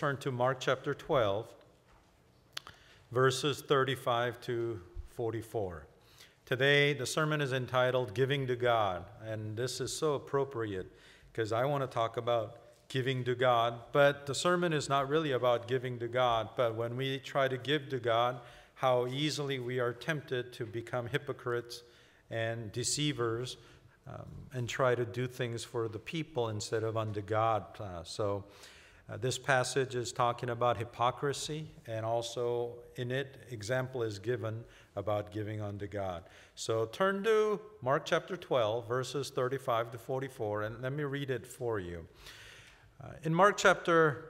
turn to Mark chapter 12, verses 35 to 44. Today, the sermon is entitled Giving to God, and this is so appropriate because I want to talk about giving to God, but the sermon is not really about giving to God, but when we try to give to God, how easily we are tempted to become hypocrites and deceivers um, and try to do things for the people instead of unto God. Uh, so uh, this passage is talking about hypocrisy, and also in it, example is given about giving unto God. So turn to Mark chapter 12, verses 35 to 44, and let me read it for you. Uh, in Mark chapter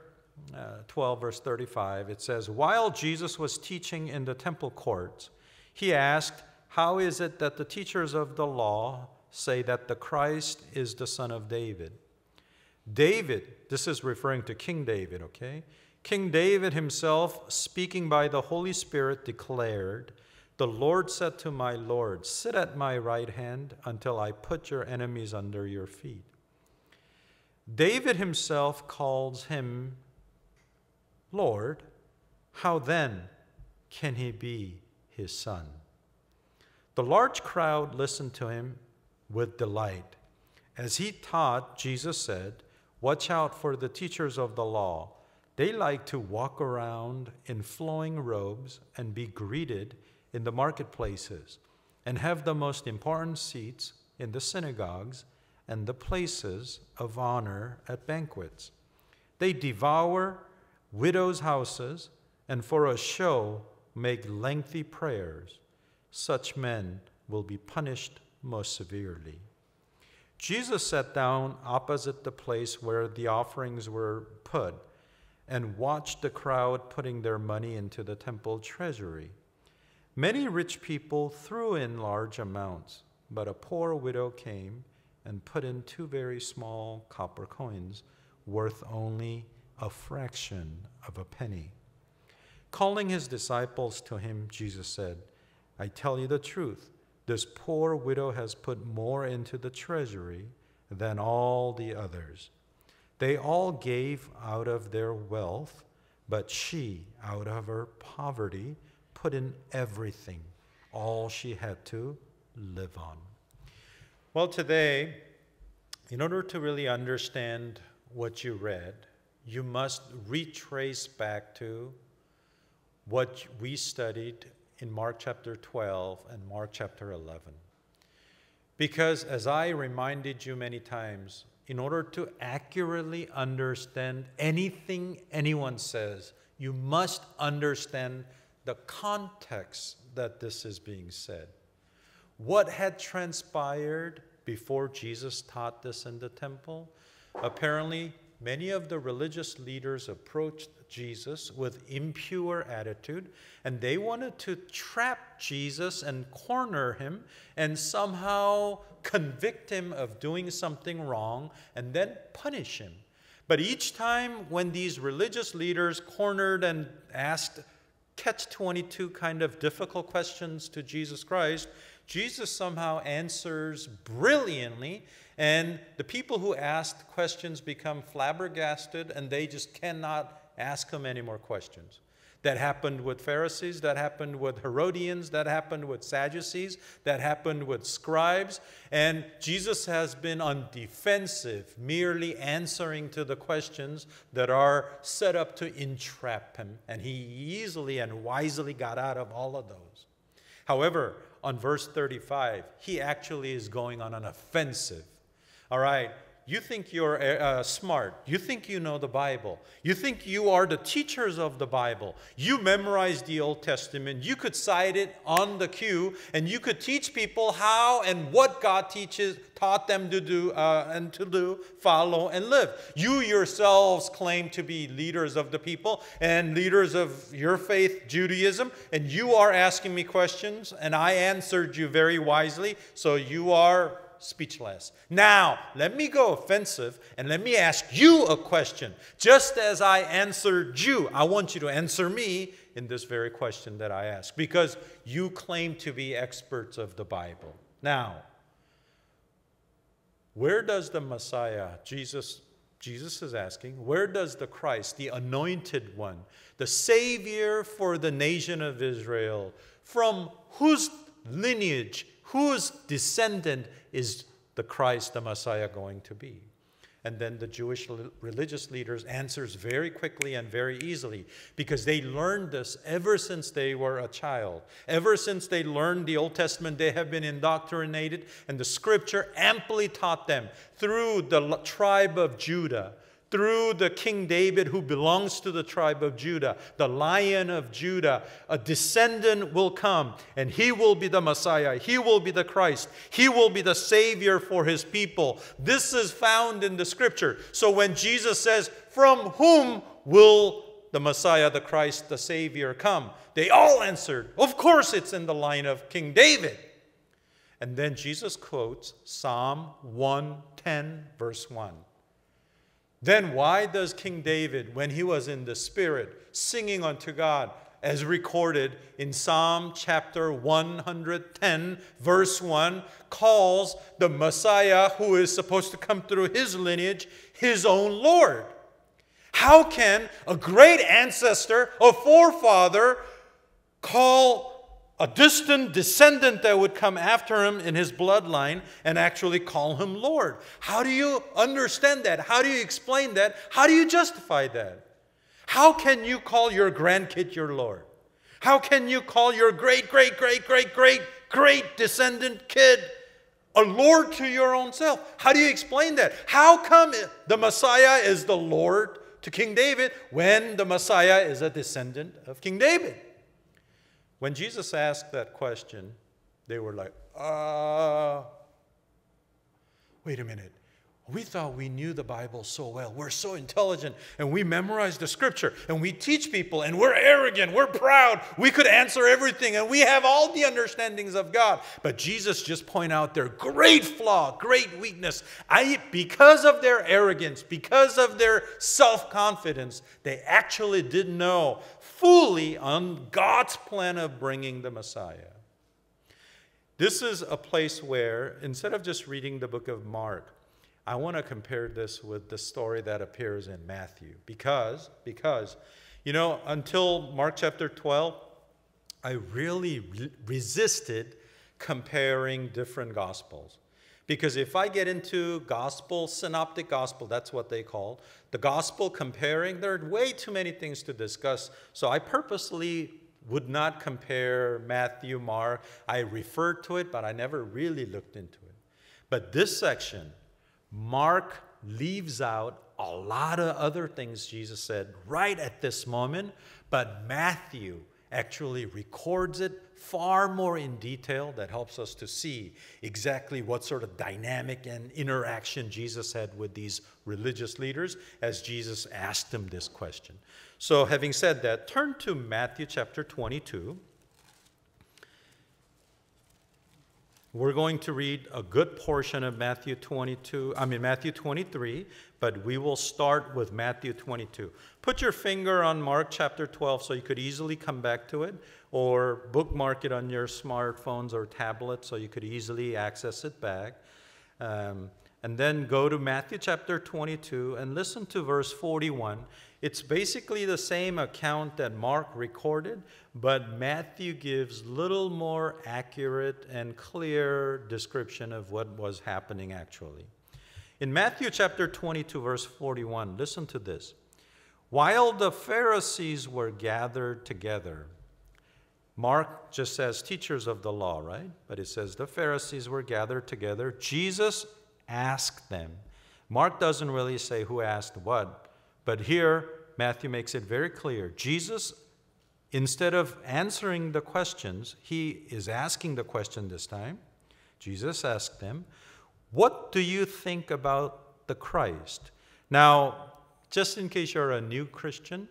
uh, 12, verse 35, it says, While Jesus was teaching in the temple courts, he asked, How is it that the teachers of the law say that the Christ is the son of David? David, this is referring to King David, okay? King David himself, speaking by the Holy Spirit, declared, The Lord said to my Lord, Sit at my right hand until I put your enemies under your feet. David himself calls him Lord. How then can he be his son? The large crowd listened to him with delight. As he taught, Jesus said, Watch out for the teachers of the law. They like to walk around in flowing robes and be greeted in the marketplaces and have the most important seats in the synagogues and the places of honor at banquets. They devour widows' houses and for a show make lengthy prayers. Such men will be punished most severely. Jesus sat down opposite the place where the offerings were put and watched the crowd putting their money into the temple treasury. Many rich people threw in large amounts, but a poor widow came and put in two very small copper coins worth only a fraction of a penny. Calling his disciples to him, Jesus said, I tell you the truth. This poor widow has put more into the treasury than all the others. They all gave out of their wealth, but she, out of her poverty, put in everything, all she had to live on. Well, today, in order to really understand what you read, you must retrace back to what we studied in Mark chapter 12 and Mark chapter 11. Because as I reminded you many times, in order to accurately understand anything anyone says, you must understand the context that this is being said. What had transpired before Jesus taught this in the temple? Apparently, many of the religious leaders approached Jesus with impure attitude, and they wanted to trap Jesus and corner him and somehow convict him of doing something wrong and then punish him. But each time when these religious leaders cornered and asked catch 22 kind of difficult questions to Jesus Christ, Jesus somehow answers brilliantly, and the people who asked questions become flabbergasted and they just cannot ask him any more questions. That happened with Pharisees, that happened with Herodians, that happened with Sadducees, that happened with scribes. And Jesus has been on defensive, merely answering to the questions that are set up to entrap him. And he easily and wisely got out of all of those. However, on verse 35, he actually is going on an offensive. All right, you think you're uh, uh, smart. You think you know the Bible. You think you are the teachers of the Bible. You memorize the Old Testament. You could cite it on the cue, and you could teach people how and what God teaches, taught them to do uh, and to do, follow, and live. You yourselves claim to be leaders of the people and leaders of your faith, Judaism, and you are asking me questions, and I answered you very wisely. So you are speechless. Now, let me go offensive and let me ask you a question. Just as I answered you, I want you to answer me in this very question that I ask because you claim to be experts of the Bible. Now, where does the Messiah, Jesus, Jesus is asking, where does the Christ, the anointed one, the Savior for the nation of Israel, from whose lineage Whose descendant is the Christ, the Messiah, going to be? And then the Jewish religious leaders answers very quickly and very easily because they learned this ever since they were a child. Ever since they learned the Old Testament, they have been indoctrinated, and the scripture amply taught them through the tribe of Judah through the King David who belongs to the tribe of Judah, the lion of Judah, a descendant will come, and he will be the Messiah. He will be the Christ. He will be the Savior for his people. This is found in the scripture. So when Jesus says, From whom will the Messiah, the Christ, the Savior come? They all answered, Of course, it's in the line of King David. And then Jesus quotes Psalm 110, verse 1. Then why does King David, when he was in the Spirit, singing unto God, as recorded in Psalm chapter 110, verse 1, calls the Messiah who is supposed to come through his lineage his own Lord. How can a great ancestor, a forefather, call a distant descendant that would come after him in his bloodline and actually call him Lord. How do you understand that? How do you explain that? How do you justify that? How can you call your grandkid your Lord? How can you call your great, great, great, great, great, great descendant kid a Lord to your own self? How do you explain that? How come the Messiah is the Lord to King David when the Messiah is a descendant of King David? When Jesus asked that question, they were like, uh, wait a minute. We thought we knew the Bible so well. We're so intelligent and we memorize the scripture and we teach people and we're arrogant, we're proud, we could answer everything and we have all the understandings of God. But Jesus just point out their great flaw, great weakness. I, because of their arrogance, because of their self confidence, they actually didn't know fully on God's plan of bringing the Messiah. This is a place where, instead of just reading the book of Mark, I want to compare this with the story that appears in Matthew because, because, you know, until Mark chapter 12, I really re resisted comparing different gospels. Because if I get into gospel, synoptic gospel, that's what they call the gospel comparing, there are way too many things to discuss. So I purposely would not compare Matthew, Mark. I referred to it, but I never really looked into it. But this section, Mark leaves out a lot of other things Jesus said right at this moment, but Matthew actually records it far more in detail that helps us to see exactly what sort of dynamic and interaction Jesus had with these religious leaders as Jesus asked them this question. So, having said that, turn to Matthew chapter 22. We're going to read a good portion of Matthew 22, I mean Matthew 23, but we will start with Matthew 22. Put your finger on Mark chapter 12 so you could easily come back to it, or bookmark it on your smartphones or tablets so you could easily access it back. Um, and then go to Matthew chapter 22 and listen to verse 41. It's basically the same account that Mark recorded, but Matthew gives little more accurate and clear description of what was happening actually. In Matthew chapter 22, verse 41, listen to this. While the Pharisees were gathered together, Mark just says teachers of the law, right? But it says the Pharisees were gathered together. Jesus asked them. Mark doesn't really say who asked what, but here Matthew makes it very clear. Jesus, instead of answering the questions, he is asking the question this time. Jesus asked them, what do you think about the Christ? Now, just in case you're a new Christian,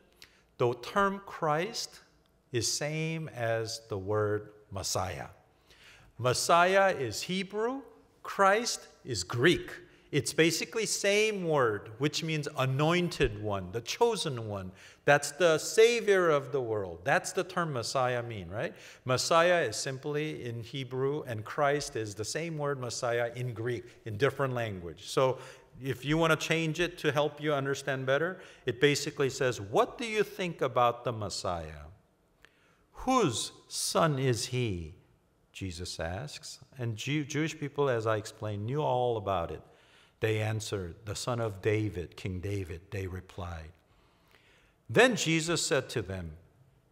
the term Christ is same as the word Messiah. Messiah is Hebrew, Christ is Greek. It's basically same word, which means anointed one, the chosen one. That's the savior of the world. That's the term Messiah mean, right? Messiah is simply in Hebrew, and Christ is the same word Messiah in Greek, in different language. So if you want to change it to help you understand better, it basically says, What do you think about the Messiah? Whose son is he? Jesus asks. And Jew Jewish people, as I explained, knew all about it. They answered, The son of David, King David, they replied. Then Jesus said to them,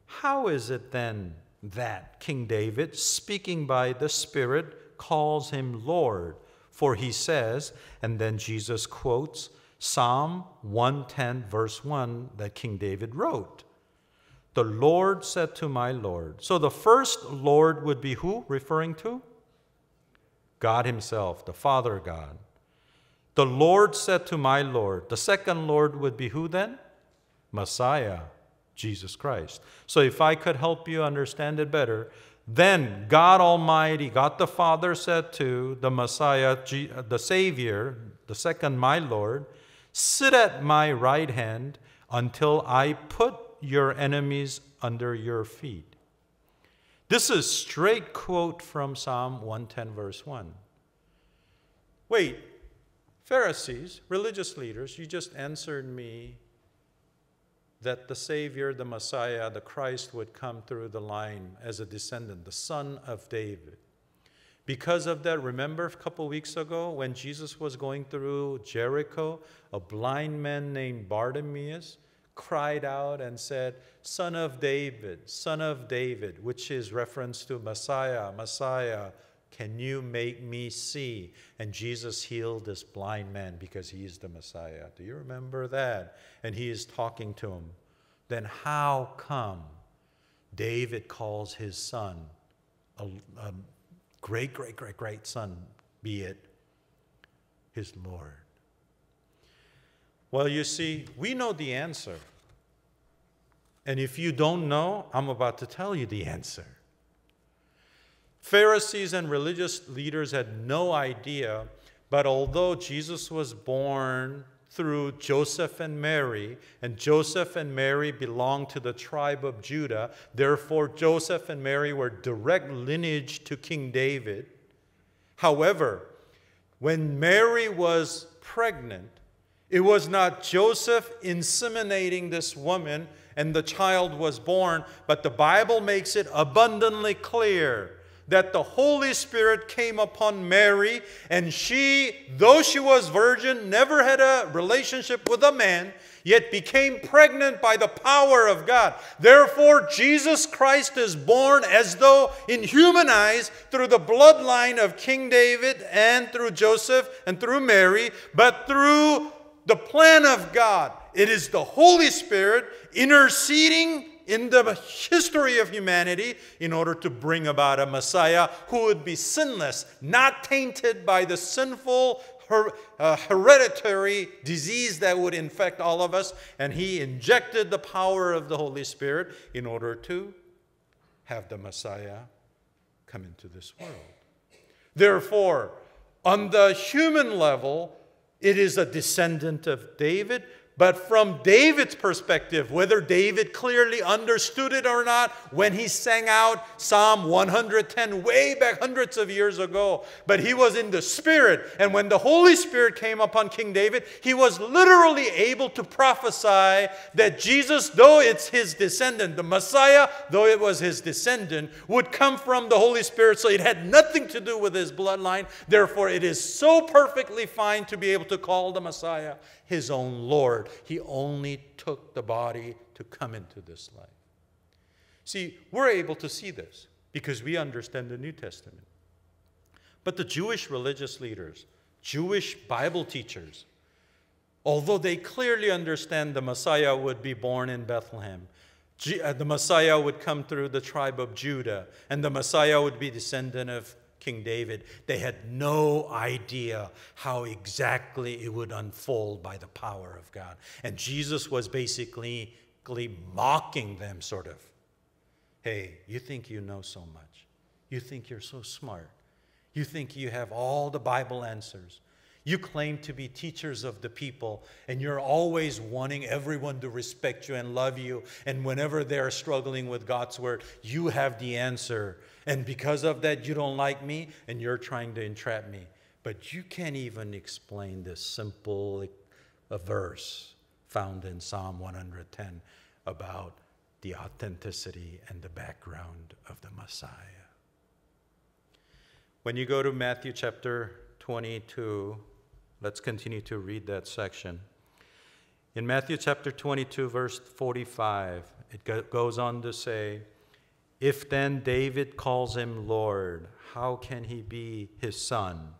How is it then that King David, speaking by the Spirit, calls him Lord? For he says, and then Jesus quotes Psalm 110, verse 1, that King David wrote. The Lord said to my Lord. So the first Lord would be who referring to? God Himself, the Father God. The Lord said to my Lord, the second Lord would be who then? Messiah, Jesus Christ. So if I could help you understand it better, then God Almighty, God the Father said to the Messiah, uh, the Savior, the second my Lord, sit at my right hand until I put your enemies under your feet. This is straight quote from Psalm 110 verse 1. Wait, Pharisees, religious leaders, you just answered me that the Savior, the Messiah, the Christ would come through the line as a descendant, the son of David. Because of that, remember a couple weeks ago when Jesus was going through Jericho, a blind man named Bartimaeus cried out and said, Son of David, Son of David, which is reference to Messiah, Messiah, can you make me see? And Jesus healed this blind man because he is the Messiah. Do you remember that? And he is talking to him. Then how come David calls his son, a, a great, great, great, great son, be it his Lord? Well, you see, we know the answer. And if you don't know, I'm about to tell you the answer. Pharisees and religious leaders had no idea, but although Jesus was born through Joseph and Mary, and Joseph and Mary belonged to the tribe of Judah, therefore, Joseph and Mary were direct lineage to King David. However, when Mary was pregnant, it was not Joseph inseminating this woman and the child was born, but the Bible makes it abundantly clear that the Holy Spirit came upon Mary, and she, though she was virgin, never had a relationship with a man, yet became pregnant by the power of God. Therefore, Jesus Christ is born as though in human eyes through the bloodline of King David and through Joseph and through Mary, but through the plan of God. It is the Holy Spirit interceding in the history of humanity in order to bring about a Messiah who would be sinless, not tainted by the sinful her, uh, hereditary disease that would infect all of us. And he injected the power of the Holy Spirit in order to have the Messiah come into this world. Therefore, on the human level, it is a descendant of David but from David's perspective, whether David clearly understood it or not, when he sang out Psalm 110 way back hundreds of years ago, but he was in the Spirit. And when the Holy Spirit came upon King David, he was literally able to prophesy that Jesus, though it's his descendant, the Messiah, though it was his descendant, would come from the Holy Spirit. So it had nothing to do with his bloodline. Therefore, it is so perfectly fine to be able to call the Messiah his own Lord. He only took the body to come into this life. See, we're able to see this because we understand the New Testament. But the Jewish religious leaders, Jewish Bible teachers, although they clearly understand the Messiah would be born in Bethlehem, uh, the Messiah would come through the tribe of Judah, and the Messiah would be descendant of King David, they had no idea how exactly it would unfold by the power of God. And Jesus was basically mocking them, sort of. Hey, you think you know so much. You think you're so smart. You think you have all the Bible answers. You claim to be teachers of the people, and you're always wanting everyone to respect you and love you. And whenever they're struggling with God's word, you have the answer. And because of that, you don't like me, and you're trying to entrap me. But you can't even explain this simple verse found in Psalm 110 about the authenticity and the background of the Messiah. When you go to Matthew chapter 22, Let's continue to read that section. In Matthew chapter 22, verse 45, it goes on to say, If then David calls him Lord, how can he be his son?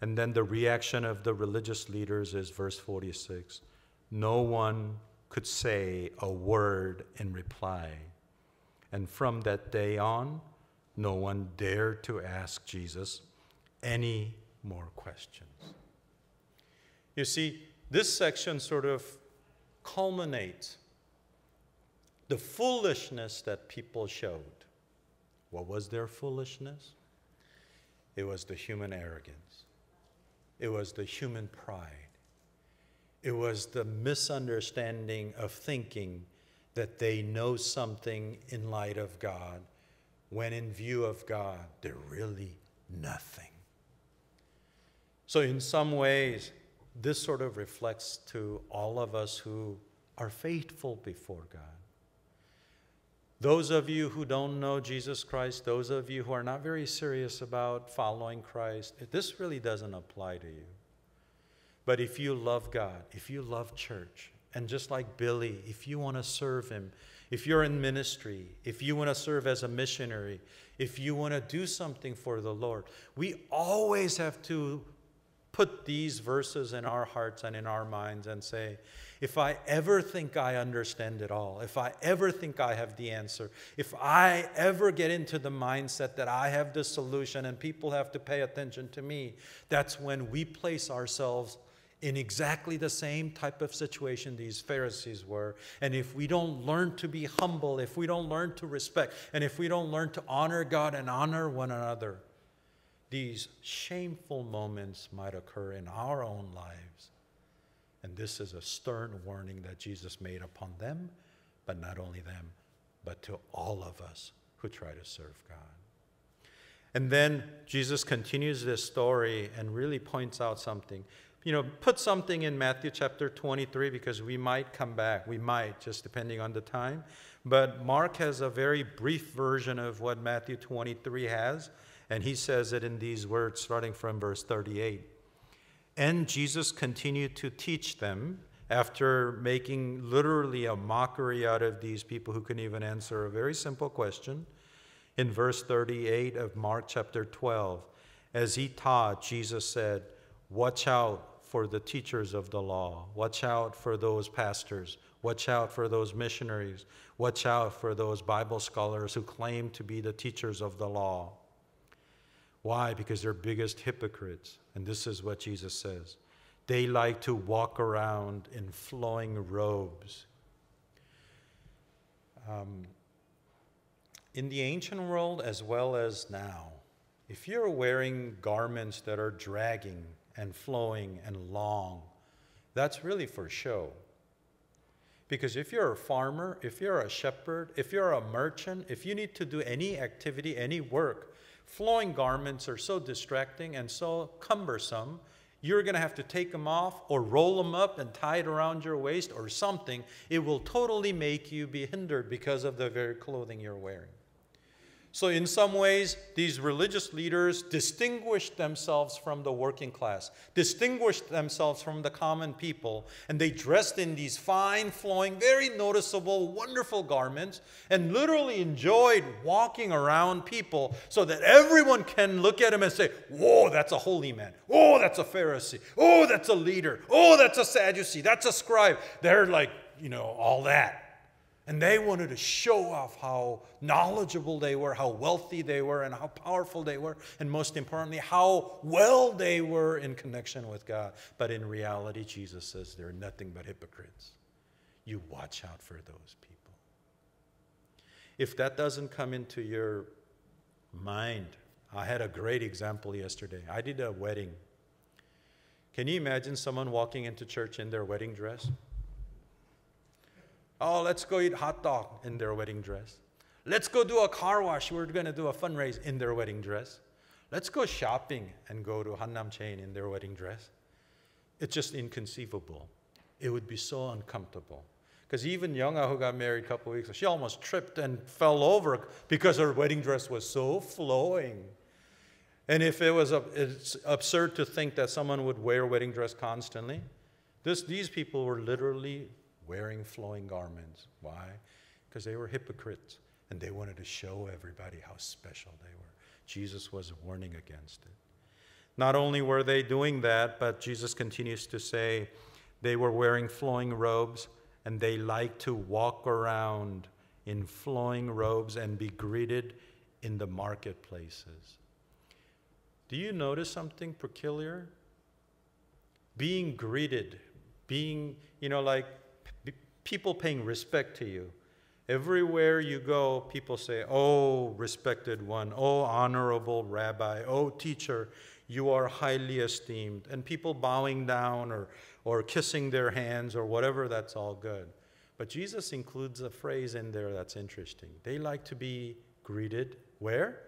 And then the reaction of the religious leaders is verse 46 No one could say a word in reply. And from that day on, no one dared to ask Jesus any more questions. You see, this section sort of culminates the foolishness that people showed. What was their foolishness? It was the human arrogance, it was the human pride, it was the misunderstanding of thinking that they know something in light of God when, in view of God, they're really nothing. So, in some ways, this sort of reflects to all of us who are faithful before God. Those of you who don't know Jesus Christ, those of you who are not very serious about following Christ, this really doesn't apply to you. But if you love God, if you love church, and just like Billy, if you want to serve Him, if you're in ministry, if you want to serve as a missionary, if you want to do something for the Lord, we always have to put these verses in our hearts and in our minds and say, if I ever think I understand it all, if I ever think I have the answer, if I ever get into the mindset that I have the solution and people have to pay attention to me, that's when we place ourselves in exactly the same type of situation these Pharisees were. And if we don't learn to be humble, if we don't learn to respect, and if we don't learn to honor God and honor one another, these shameful moments might occur in our own lives. And this is a stern warning that Jesus made upon them, but not only them, but to all of us who try to serve God. And then Jesus continues this story and really points out something. You know, put something in Matthew chapter 23 because we might come back. We might, just depending on the time. But Mark has a very brief version of what Matthew 23 has. And he says it in these words, starting from verse 38. And Jesus continued to teach them after making literally a mockery out of these people who couldn't even answer a very simple question. In verse 38 of Mark chapter 12, as he taught, Jesus said, Watch out for the teachers of the law. Watch out for those pastors. Watch out for those missionaries. Watch out for those Bible scholars who claim to be the teachers of the law. Why? Because they're biggest hypocrites. And this is what Jesus says they like to walk around in flowing robes. Um, in the ancient world as well as now, if you're wearing garments that are dragging and flowing and long, that's really for show. Because if you're a farmer, if you're a shepherd, if you're a merchant, if you need to do any activity, any work, flowing garments are so distracting and so cumbersome, you're going to have to take them off or roll them up and tie it around your waist or something. It will totally make you be hindered because of the very clothing you're wearing. So, in some ways, these religious leaders distinguished themselves from the working class, distinguished themselves from the common people, and they dressed in these fine, flowing, very noticeable, wonderful garments, and literally enjoyed walking around people so that everyone can look at him and say, Whoa, that's a holy man. Oh, that's a Pharisee. Oh, that's a leader. Oh, that's a Sadducee. That's a scribe. They're like, you know, all that. And they wanted to show off how knowledgeable they were, how wealthy they were, and how powerful they were, and most importantly, how well they were in connection with God. But in reality, Jesus says they're nothing but hypocrites. You watch out for those people. If that doesn't come into your mind, I had a great example yesterday. I did a wedding. Can you imagine someone walking into church in their wedding dress? Oh, let's go eat hot dog in their wedding dress. Let's go do a car wash. We're going to do a fundraiser in their wedding dress. Let's go shopping and go to Hanam chain in their wedding dress. It's just inconceivable. It would be so uncomfortable. Because even Younga, who got married a couple weeks ago, she almost tripped and fell over because her wedding dress was so flowing. And if it was it's absurd to think that someone would wear a wedding dress constantly, this, these people were literally wearing flowing garments. Why? Because they were hypocrites and they wanted to show everybody how special they were. Jesus was warning against it. Not only were they doing that, but Jesus continues to say they were wearing flowing robes and they liked to walk around in flowing robes and be greeted in the marketplaces. Do you notice something peculiar? Being greeted, being, you know, like people paying respect to you. Everywhere you go, people say, Oh, respected one, oh, honorable rabbi, oh, teacher, you are highly esteemed. And people bowing down or, or kissing their hands or whatever, that's all good. But Jesus includes a phrase in there that's interesting. They like to be greeted where?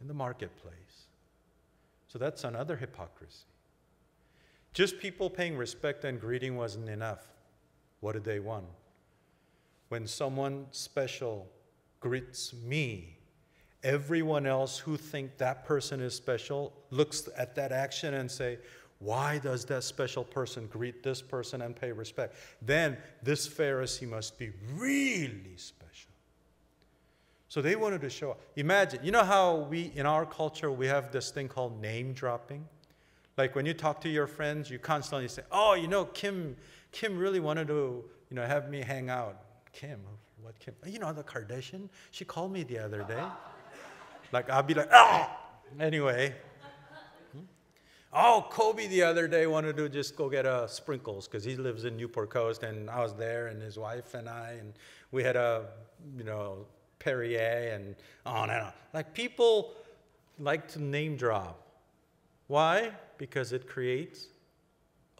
In the marketplace. So that's another hypocrisy. Just people paying respect and greeting wasn't enough. What do they want? When someone special greets me, everyone else who think that person is special looks at that action and say, why does that special person greet this person and pay respect? Then this Pharisee must be really special. So they wanted to show up. Imagine, you know how we, in our culture, we have this thing called name dropping? Like when you talk to your friends, you constantly say, oh, you know, Kim Kim really wanted to, you know, have me hang out. Kim, what Kim? You know, the Kardashian? She called me the other day. like, I'll be like, ah! Anyway. Hmm? Oh, Kobe the other day wanted to just go get a uh, sprinkles because he lives in Newport Coast, and I was there, and his wife and I, and we had a, you know, Perrier and on and on. Like people like to name drop. Why? Because it creates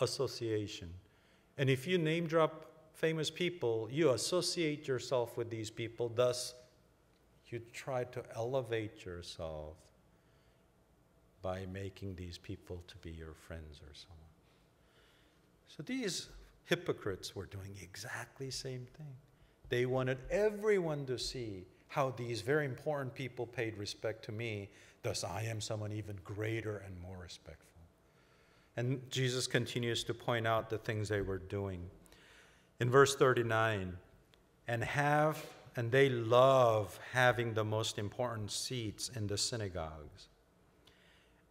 association. And if you name drop famous people, you associate yourself with these people, thus, you try to elevate yourself by making these people to be your friends or so on. So these hypocrites were doing exactly same thing. They wanted everyone to see how these very important people paid respect to me, thus I am someone even greater and more respectful. And Jesus continues to point out the things they were doing. In verse 39, and have and they love having the most important seats in the synagogues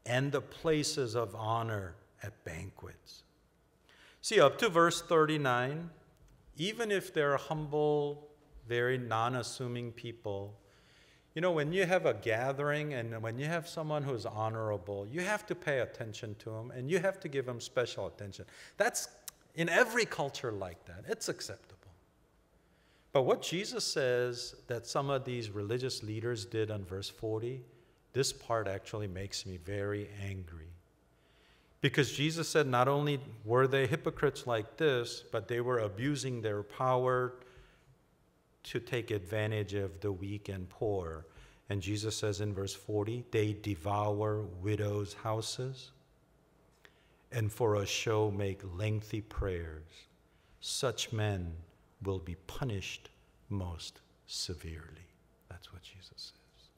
and the places of honor at banquets. See, up to verse 39, even if they're humble, very non assuming people, you know, when you have a gathering and when you have someone who's honorable, you have to pay attention to them and you have to give them special attention. That's in every culture like that, it's acceptable. But what Jesus says that some of these religious leaders did on verse 40, this part actually makes me very angry. Because Jesus said not only were they hypocrites like this, but they were abusing their power to take advantage of the weak and poor. And Jesus says in verse 40, they devour widows' houses and for a show make lengthy prayers. Such men will be punished most severely. That's what Jesus says.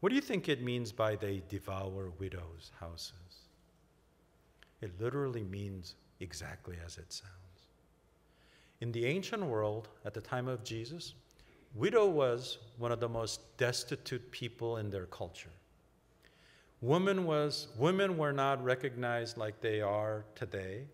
What do you think it means by they devour widows' houses? It literally means exactly as it sounds. In the ancient world, at the time of Jesus, widow was one of the most destitute people in their culture. Women, was, women were not recognized like they are today.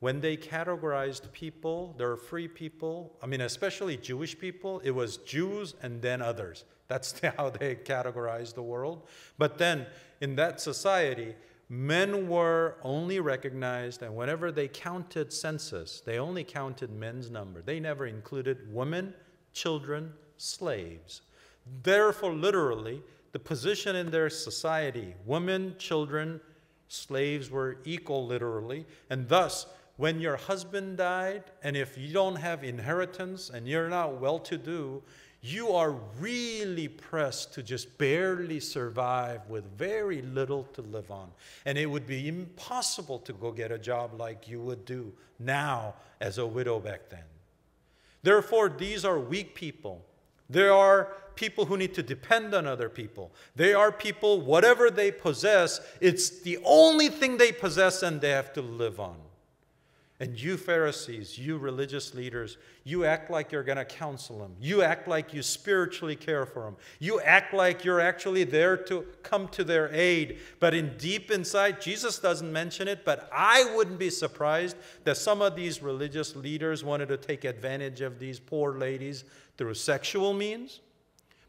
When they categorized people, there were free people, I mean, especially Jewish people, it was Jews and then others. That's how they categorized the world. But then in that society, men were only recognized, and whenever they counted census, they only counted men's number. They never included women, children, slaves. Therefore, literally, the position in their society, women, children, slaves were equal literally, and thus, when your husband died, and if you don't have inheritance and you're not well to do, you are really pressed to just barely survive with very little to live on. And it would be impossible to go get a job like you would do now as a widow back then. Therefore, these are weak people. There are people who need to depend on other people. They are people, whatever they possess, it's the only thing they possess and they have to live on. And you, Pharisees, you religious leaders, you act like you're going to counsel them. You act like you spiritually care for them. You act like you're actually there to come to their aid. But in deep inside, Jesus doesn't mention it, but I wouldn't be surprised that some of these religious leaders wanted to take advantage of these poor ladies through sexual means,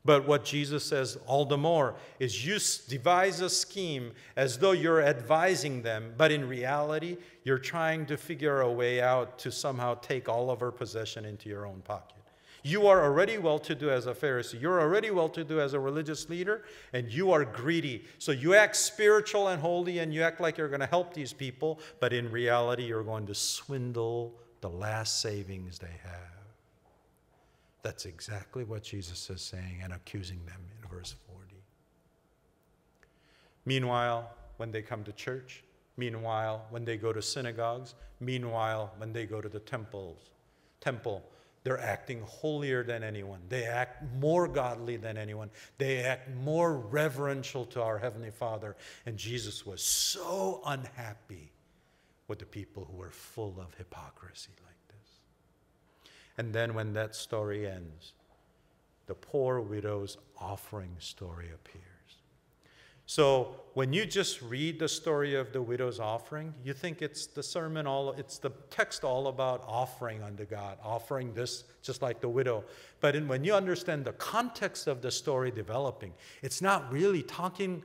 but what Jesus says all the more is you devise a scheme as though you're advising them, but in reality, you're trying to figure a way out to somehow take all of her possession into your own pocket. You are already well to do as a Pharisee. You're already well to do as a religious leader, and you are greedy. So you act spiritual and holy, and you act like you're going to help these people, but in reality, you're going to swindle the last savings they have. That's exactly what Jesus is saying and accusing them in verse 40. Meanwhile, when they come to church, meanwhile, when they go to synagogues, meanwhile, when they go to the temples, temple, they're acting holier than anyone. They act more godly than anyone. They act more reverential to our Heavenly Father. And Jesus was so unhappy with the people who were full of hypocrisy. And then when that story ends, the poor widow's offering story appears. So when you just read the story of the widow's offering, you think it's the sermon all it's the text all about offering unto God, offering this just like the widow. But in, when you understand the context of the story developing, it's not really talking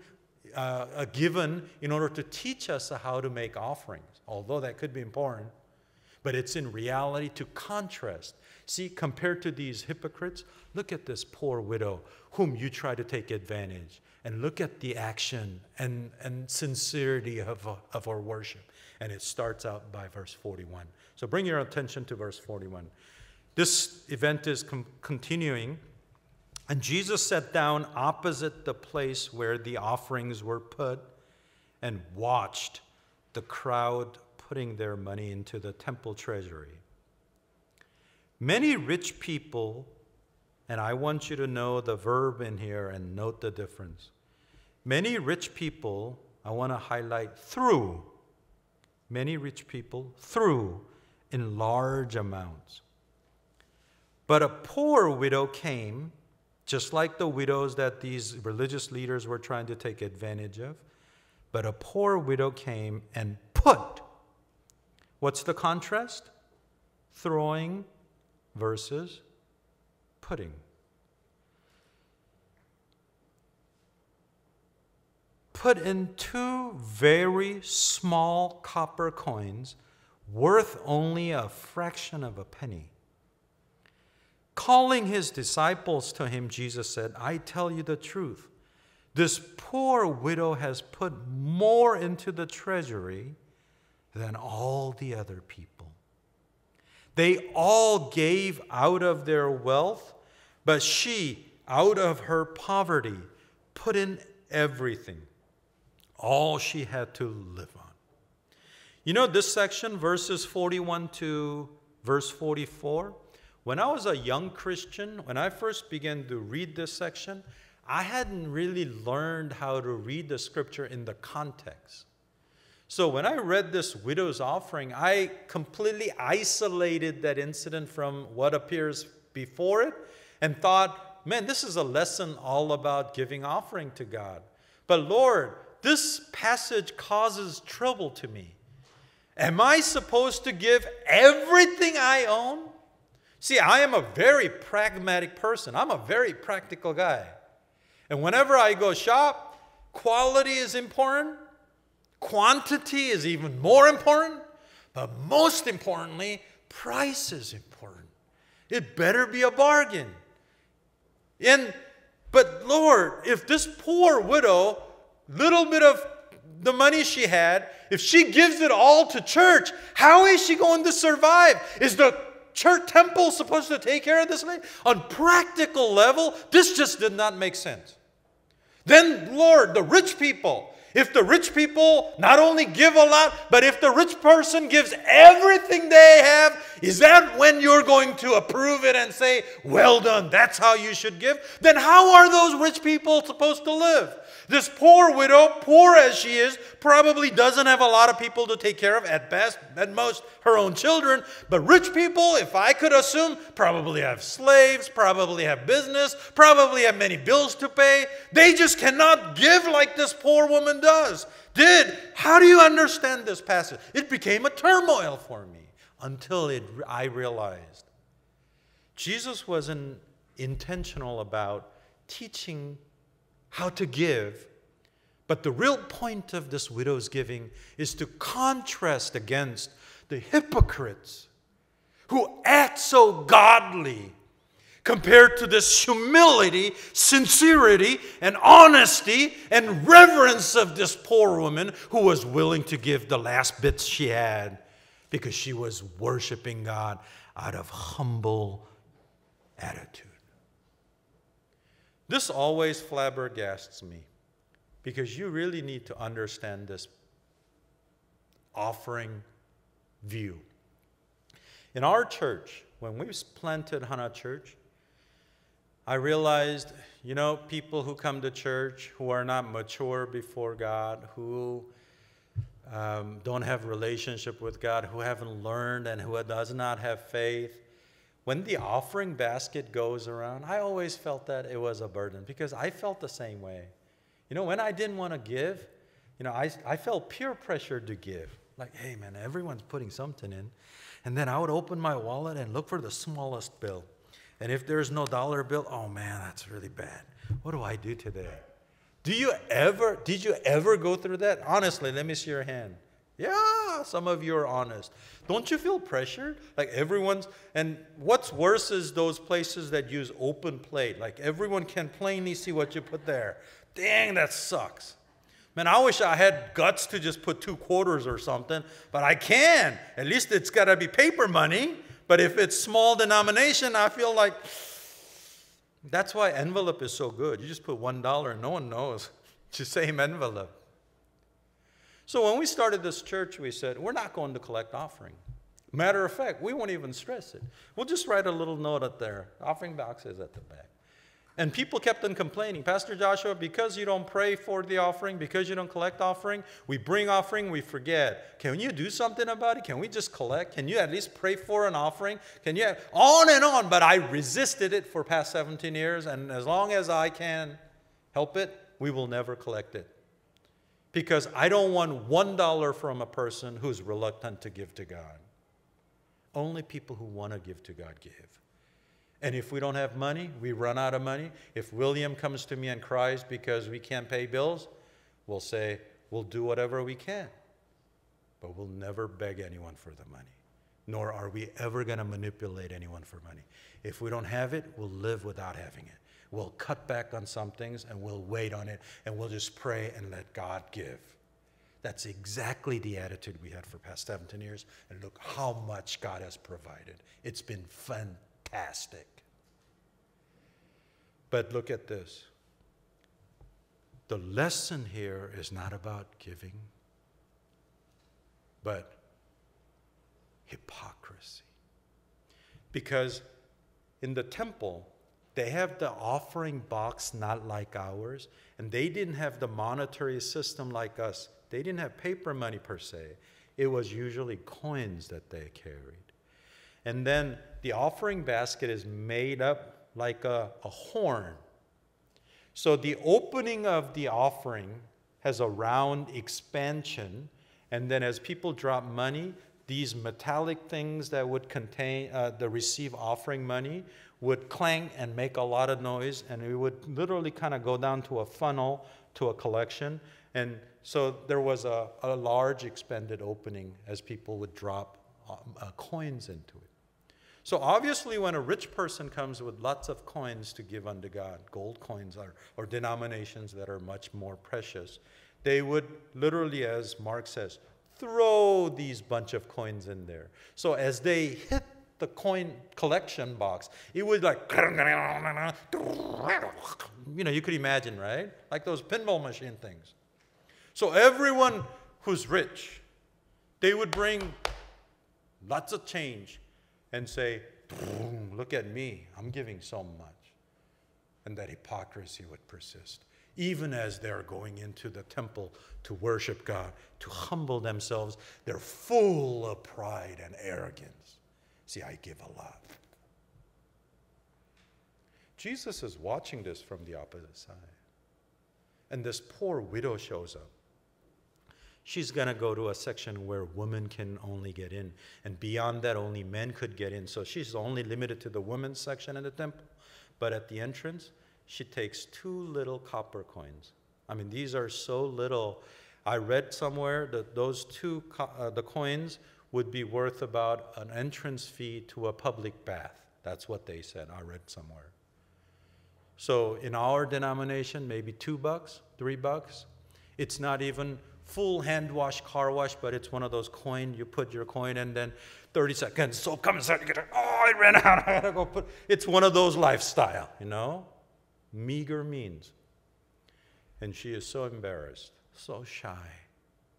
uh, a given in order to teach us how to make offerings, although that could be important but it's in reality to contrast. See, compared to these hypocrites, look at this poor widow whom you try to take advantage, and look at the action and, and sincerity of, of our worship. And it starts out by verse 41. So bring your attention to verse 41. This event is continuing. And Jesus sat down opposite the place where the offerings were put and watched the crowd putting their money into the temple treasury. Many rich people, and I want you to know the verb in here and note the difference. Many rich people, I want to highlight through, many rich people through in large amounts. But a poor widow came, just like the widows that these religious leaders were trying to take advantage of. But a poor widow came and put What's the contrast? Throwing versus putting. Put in two very small copper coins worth only a fraction of a penny. Calling his disciples to him, Jesus said, I tell you the truth. This poor widow has put more into the treasury than all the other people. They all gave out of their wealth, but she, out of her poverty, put in everything, all she had to live on. You know, this section, verses 41 to verse 44, when I was a young Christian, when I first began to read this section, I hadn't really learned how to read the scripture in the context. So when I read this widow's offering, I completely isolated that incident from what appears before it and thought, man, this is a lesson all about giving offering to God. But Lord, this passage causes trouble to me. Am I supposed to give everything I own? See, I am a very pragmatic person. I'm a very practical guy. And whenever I go shop, quality is important. Quantity is even more important, but most importantly, price is important. It better be a bargain. And but Lord, if this poor widow, little bit of the money she had, if she gives it all to church, how is she going to survive? Is the church temple supposed to take care of this lady? On practical level, this just did not make sense. Then, Lord, the rich people, if the rich people not only give a lot, but if the rich person gives everything they have, is that when you're going to approve it and say, well done, that's how you should give? Then how are those rich people supposed to live? This poor widow, poor as she is, probably doesn't have a lot of people to take care of, at best, at most, her own children. But rich people, if I could assume, probably have slaves, probably have business, probably have many bills to pay. They just cannot give like this poor woman does. Did. How do you understand this passage? It became a turmoil for me until it, I realized Jesus wasn't intentional about teaching how to give. But the real point of this widow's giving is to contrast against the hypocrites who act so godly compared to this humility, sincerity, and honesty and reverence of this poor woman who was willing to give the last bits she had because she was worshiping God out of humble attitude. This always flabbergasts me because you really need to understand this offering view. In our church, when we planted Hana Church, I realized, you know, people who come to church who are not mature before God, who um, don't have relationship with God, who haven't learned and who does not have faith, when the offering basket goes around, I always felt that it was a burden because I felt the same way. You know, when I didn't want to give, you know, I, I felt peer pressure to give. Like, hey, man, everyone's putting something in. And then I would open my wallet and look for the smallest bill. And if there's no dollar bill, oh, man, that's really bad. What do I do today? Do you ever, did you ever go through that? Honestly, let me see your hand. Yeah, some of you are honest. Don't you feel pressured? Like everyone's, and what's worse is those places that use open plate. Like everyone can plainly see what you put there. Dang, that sucks. Man, I wish I had guts to just put two quarters or something, but I can. At least it's got to be paper money. But if it's small denomination, I feel like that's why envelope is so good. You just put $1 and no one knows. It's the same envelope. So when we started this church, we said, we're not going to collect offering. Matter of fact, we won't even stress it. We'll just write a little note up there. Offering box is at the back. And people kept on complaining, Pastor Joshua, because you don't pray for the offering, because you don't collect offering, we bring offering, we forget. Can you do something about it? Can we just collect? Can you at least pray for an offering? Can you? on and on, but I resisted it for past 17 years, and as long as I can help it, we will never collect it because I don't want $1 from a person who's reluctant to give to God. Only people who want to give to God give. And if we don't have money, we run out of money. If William comes to me and cries because we can't pay bills, we'll say, we'll do whatever we can. But we'll never beg anyone for the money, nor are we ever going to manipulate anyone for money. If we don't have it, we'll live without having it. We'll cut back on some things and we'll wait on it and we'll just pray and let God give. That's exactly the attitude we had for past 17 years. And look how much God has provided. It's been fantastic. But look at this. The lesson here is not about giving, but hypocrisy. Because in the temple, they have the offering box not like ours, and they didn't have the monetary system like us. They didn't have paper money per se. It was usually coins that they carried. And then the offering basket is made up like a, a horn. So the opening of the offering has a round expansion. And then as people drop money, these metallic things that would contain uh, the receive offering money would clang and make a lot of noise, and it would literally kind of go down to a funnel to a collection. And so there was a, a large expended opening as people would drop uh, uh, coins into it. So obviously, when a rich person comes with lots of coins to give unto God, gold coins are, or denominations that are much more precious, they would literally, as Mark says, throw these bunch of coins in there. So as they hit the coin collection box. It was like, you know, you could imagine, right? Like those pinball machine things. So everyone who's rich, they would bring lots of change and say, look at me, I'm giving so much. And that hypocrisy would persist, even as they're going into the temple to worship God, to humble themselves. They're full of pride and arrogance. See, I give a lot. Jesus is watching this from the opposite side. And this poor widow shows up. She's going to go to a section where women can only get in. And beyond that, only men could get in. So she's only limited to the women's section in the temple. But at the entrance, she takes two little copper coins. I mean, these are so little. I read somewhere that those two co- uh, the coins would be worth about an entrance fee to a public bath. That's what they said, I read somewhere. So in our denomination, maybe two bucks, three bucks. It's not even full hand wash, car wash, but it's one of those coin, you put your coin in, then 30 seconds, soap comes out, you get, oh, I ran out, I gotta go put, it's one of those lifestyle, you know? Meager means. And she is so embarrassed, so shy,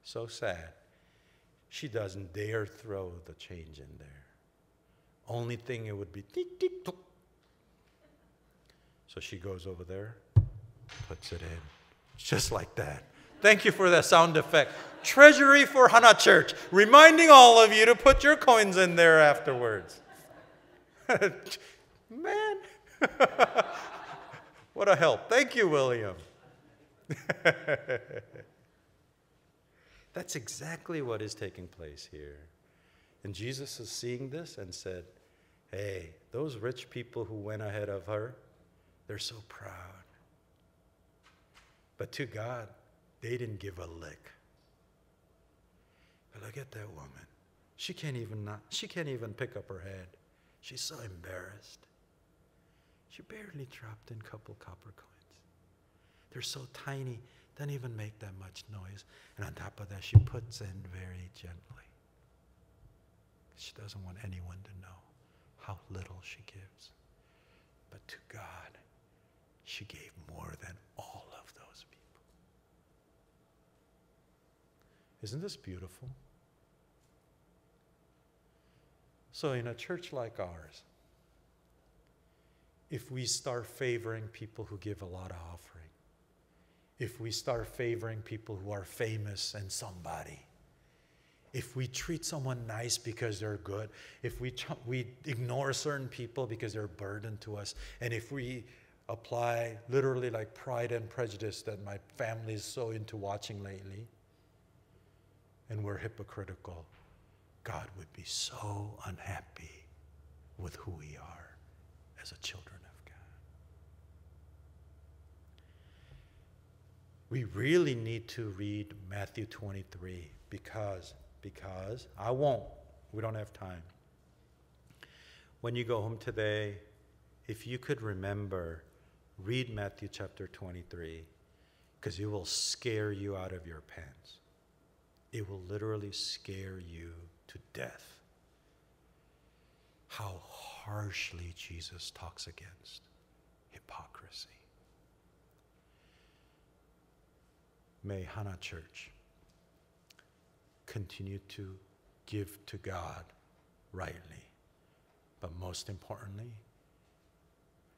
so sad she doesn't dare throw the change in there. Only thing it would be tick, tick, took. So she goes over there, puts it in, just like that. Thank you for that sound effect. Treasury for Hana Church, reminding all of you to put your coins in there afterwards. Man, what a help. Thank you, William. That's exactly what is taking place here. And Jesus is seeing this and said, Hey, those rich people who went ahead of her, they're so proud. But to God, they didn't give a lick. But look at that woman. She can't even not, she can't even pick up her head. She's so embarrassed. She barely dropped in a couple copper coins. They're so tiny, doesn't even make that much noise. And on top of that, she puts in very gently. She doesn't want anyone to know how little she gives. But to God, she gave more than all of those people. Isn't this beautiful? So, in a church like ours, if we start favoring people who give a lot of offering, if we start favoring people who are famous and somebody. If we treat someone nice because they're good, if we, we ignore certain people because they're a burden to us, and if we apply literally like pride and prejudice that my family is so into watching lately, and we're hypocritical, God would be so unhappy with who we are as a children. we really need to read Matthew 23 because, because I won't. We don't have time. When you go home today, if you could remember, read Matthew chapter 23 because it will scare you out of your pants. It will literally scare you to death. How harshly Jesus talks against hypocrisy. may Hana Church continue to give to God rightly. But most importantly,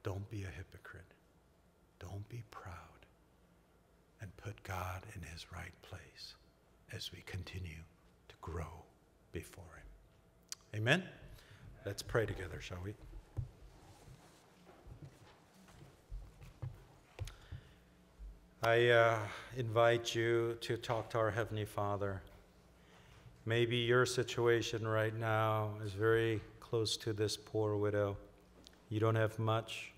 don't be a hypocrite. Don't be proud. And put God in his right place as we continue to grow before him. Amen? Let's pray together, shall we? I uh, invite you to talk to our Heavenly Father. Maybe your situation right now is very close to this poor widow. You don't have much,